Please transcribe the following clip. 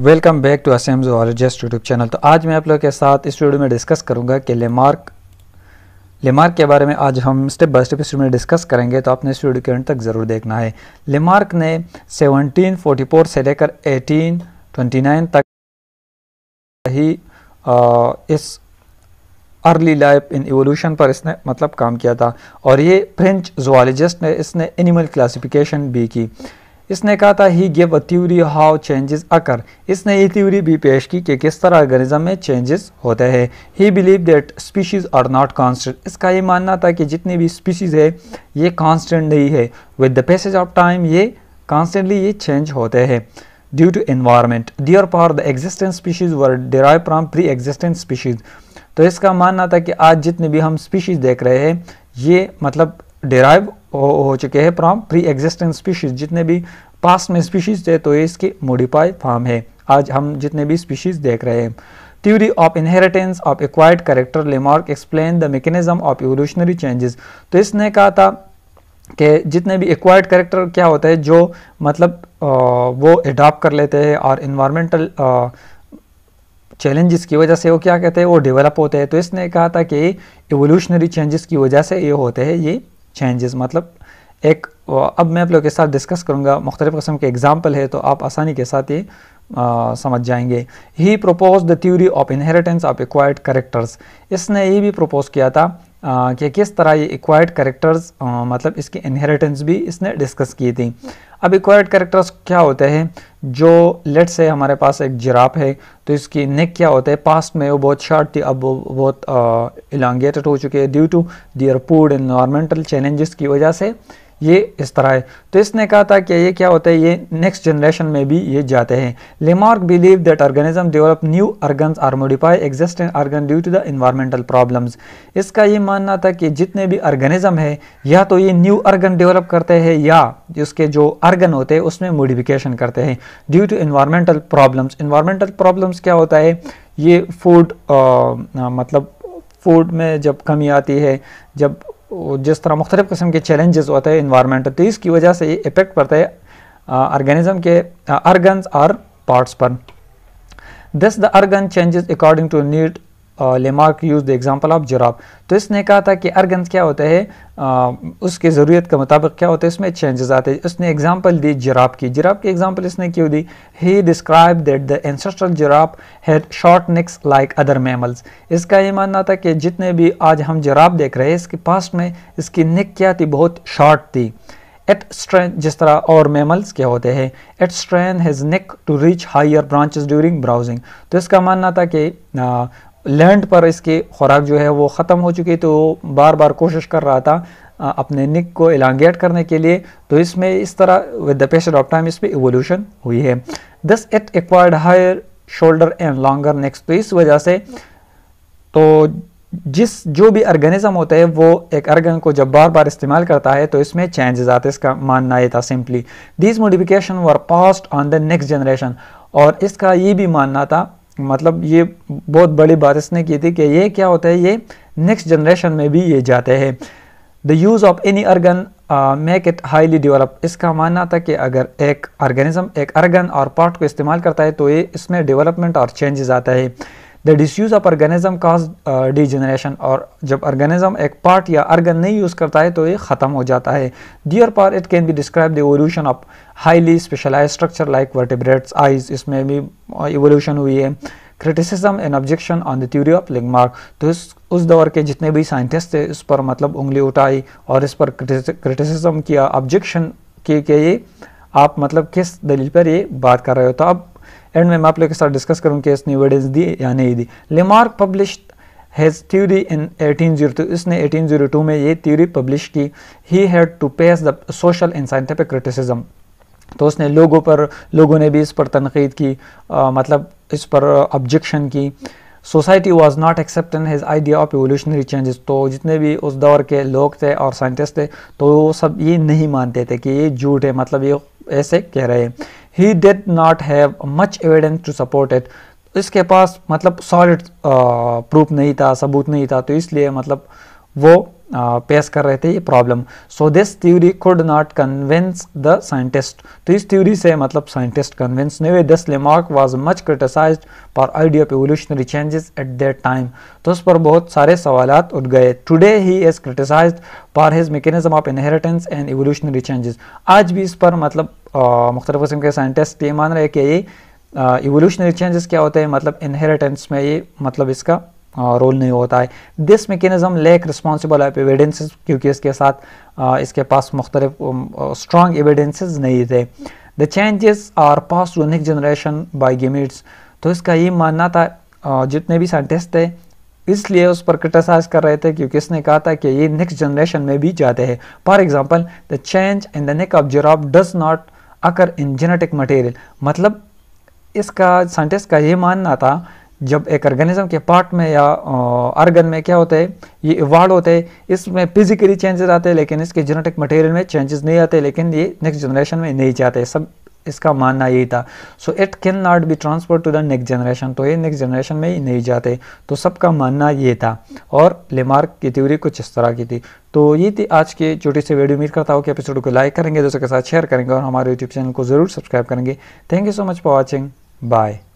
welcome back to Assam zoologist YouTube channel तो आज मैं आप लोगों के साथ इस वीडियो में डिस्कस करूंगा कि लेमार्क लेमार्क के बारे में आज हम स्टेप बाय स्टेप इस वीडियो में डिस्कस करेंगे तो आपने इस वीडियो के अंत तक ज़रूर देखना है लेमार्क ने 1744 से लेकर 1829 तक ही आ, इस अर्ली लाइफ इन एवोल्यूशन पर इसने मतलब काम किया था और ये फ्रेंच जोलॉजिस्ट ने इसने एनिमल क्लासीफिकेशन भी की इसने कहा था he give a theory how changes occur इसने ये थ्यूरी भी पेश की कि किस तरह ऑर्गेनिज्म में चेंजेस होते हैं he believe that species are not constant इसका ये मानना था कि जितनी भी स्पीशीज़ है ये कांस्टेंट नहीं है with the passage of time ये कांस्टेंटली ये चेंज होते हैं due to environment therefore the existent species were derive from pre existent species तो इसका मानना था कि आज जितने भी हम स्पीशीज़ देख रहे हैं ये मतलब डेराइव हो, हो चुके हैं फ्रॉम प्री एग्जिस्टेंट स्पीशीज जितने भी पास्ट में स्पीशीज थे तो ये इसके मोडिफाई फार्म है आज हम जितने भी स्पीशीज देख रहे हैं theory of inheritance of acquired character Lamarck explain the mechanism of evolutionary changes तो इसने कहा था कि जितने भी एक्वायर्ड करेक्टर क्या होता है जो मतलब आ, वो एडाप्ट कर लेते हैं और इन्वामेंटल चैलेंजेस की वजह से वो क्या कहते हैं वो डेवलप होते हैं तो इसने कहा था कि एवोल्यूशनरी चेंजेस की वजह से ये होते हैं ये चेंजेस मतलब एक अब मैं आप लोग के साथ डिस्कस करूंगा मुख्तलिफ़ कस्म के एग्ज़ाम्पल है तो आप आसानी के साथ ये आ, समझ जाएंगे he propose the theory of inheritance of acquired characters इसने ये भी प्रपोज किया था कि किस तरह ये एक्वायर्ड करेक्टर्स मतलब इसकी इनहेरिटेंस भी इसने डिस्कस की थी अब एक्वायर्ड करेक्टर्स क्या होते हैं जो लेट से हमारे पास एक जिराफ है तो इसकी नेक क्या होता है पास्ट में वो बहुत शार्ट थी अब वो बहुत इलांगेटेड हो चुके हैं ड्यू टू दियर पूड इन्वामेंटल चैलेंजेस की वजह से ये इस तरह है तो इसने कहा था कि ये क्या होता है ये नेक्स्ट जनरेशन में भी ये जाते हैं Lamarck believe that organism develop new organs or modify existing organ due to the environmental problems इसका ये मानना था कि जितने भी ऑर्गेनिज्म है या तो ये न्यू ऑर्गन डेवलप करते हैं या उसके जो ऑर्गन होते हैं उसमें मोडिफिकेशन करते हैं due to environmental problems environmental problems क्या होता है ये फूड मतलब फूड में जब कमी आती है जब जिस तरह मुख्तलिफ़ किस्म के चैलेंजेस होते हैं इन्वायरमेंट तो इसकी वजह से ये इफेक्ट पड़ता है ऑर्गेनिज़म के अर्गन और पार्ट्स पर this the organ changes according to need Lamarck use the example of giraffe तो इसने कहा था कि अर्गन क्या होता है आ, उसके ज़रूरत के मुताबिक क्या होता है इसमें चेंजेस आते हैं उसने एग्जाम्पल दी जराब की जराब की एग्जाम्पल इसने क्यों दी he describe that the ancestral giraffe had short necks like other mammals इसका ये मानना था कि जितने भी आज हम जराब देख रहे हैं इसके पास्ट में इसकी नेक क्या थी बहुत शॉर्ट थी एट स्ट्रेन जिस तरह और मेमल्स के होते हैं it strain his neck to reach higher branches during browsing तो इसका मानना था कि लैंड पर इसकी खुराक जो है वो ख़त्म हो चुकी तो बार बार कोशिश कर रहा था अपने निक को एलांगेट करने के लिए तो इसमें इस तरह with the passage of time इसमें इवोल्यूशन हुई है thus it acquired higher shoulder and longer necks तो इस वजह से तो जिस जो भी ऑर्गेनिज्म होता है वो एक अर्गन को जब बार बार इस्तेमाल करता है तो इसमें चेंजेस आते हैं इसका मानना ये था simply this modification were passed on the next generation और इसका ये भी मानना था मतलब ये बहुत बड़ी बात इसने की थी कि ये क्या होता है ये नेक्स्ट जनरेशन में भी ये जाते हैं the use of any organ make it highly develop इसका मानना था कि अगर एक ऑर्गेनिज्म एक अर्गन और पार्ट को इस्तेमाल करता है तो ये इसमें डेवलपमेंट और चेंजेस आता है the disuse of organism cause degeneration और जब ऑर्गेनिज्म एक पार्ट या अर्गन नहीं यूज़ करता है तो ये ख़त्म हो जाता है therefore it can be describe the evolution of highly specialize structure like vertebrates eyes इसमें भी एवोल्यूशन uh, हुई है criticism and objection on the theory of Lamarck तो इस उस दौर के जितने भी साइंटिस्ट थे इस पर मतलब उंगली उठाई और इस पर क्रिटिसिज्म किया ऑब्जेक्शन किए कि ये आप मतलब किस दलील पर ये बात कर रहे हो तो अब एंड में मैं आप लोग के साथ डिस्कस करूँ कि इसने एविडेंस दी या नहीं दी Lamarck publish his theory in 1802 इसने 1802 में ये थ्यूरी पब्लिश की he had to face the social and scientific criticism तो उसने लोगों पर लोगों ने भी इस पर तनकीद की आ, मतलब इस पर ऑब्जेक्शन की society was not accept in his idea of evolutionary changes तो जितने भी उस दौर के लोग थे और साइंटिस्ट थे तो वो सब ये नहीं मानते थे कि ये झूठ है मतलब ये ऐसे कह रहे हैं he did not have much evidence to support it इसके पास मतलब सॉलिड प्रूफ नहीं था सबूत नहीं था तो इसलिए मतलब वो पेश कर रहे थे ये problem so this theory could not convince the scientist तो इस थ्योरी से मतलब साइंटिस्ट कन्विंस नहीं हुए this Lamarck was much criticize for idea of evolutionary changes at that time तो उस पर बहुत सारे सवाल उठ गए today he is criticize for his mechanism of inheritance and evolutionary changes आज भी इस पर मतलब मुख्तलिफ किस्म के साइंटिस्ट ये मान रहे हैं कि ये एवोल्यूशनरी चेंजेस क्या होते हैं मतलब इनहेरिटेंस में ये मतलब इसका रोल नहीं होता है this mechanism lack responsible of evidences क्योंकि इसके साथ इसके पास मुख्तलिफ स्ट्रॉन्ग एविडेंसेस नहीं थे the changes are pass to next generation by gametes तो इसका ये मानना था जितने भी साइंटिस्ट थे इसलिए उस पर क्रिटिसाइज कर रहे थे क्योंकि इसने कहा था कि ये नेक्स्ट जनरेशन में भी जाते हैं for example the change in the neck of giraffe does not occur in genetic material मतलब इसका साइंटिस्ट का ये मानना था जब एक ऑर्गेनिज्म के पार्ट में या ऑर्गन में क्या होता है ये इवाल्व होते हैं इसमें फिजिकली चेंजेस आते हैं लेकिन इसके जेनेटिक मटेरियल में चेंजेस नहीं आते लेकिन ये नेक्स्ट जनरेशन में नहीं जाते सब इसका मानना यही था so it can not be transfer to the next generation तो ये नेक्स्ट जनरेशन में ही नहीं जाते तो सबका मानना ये था और लेमार्क की थ्योरी कुछ इस तरह की थी तो ये थी आज की छोटी सी वीडियो उम्मीद करता हूँ कि एपिसोड को लाइक करेंगे दोस्तों के साथ शेयर करेंगे और हमारे यूट्यूब चैनल को ज़रूर सब्सक्राइब करेंगे thank you so much for watching bye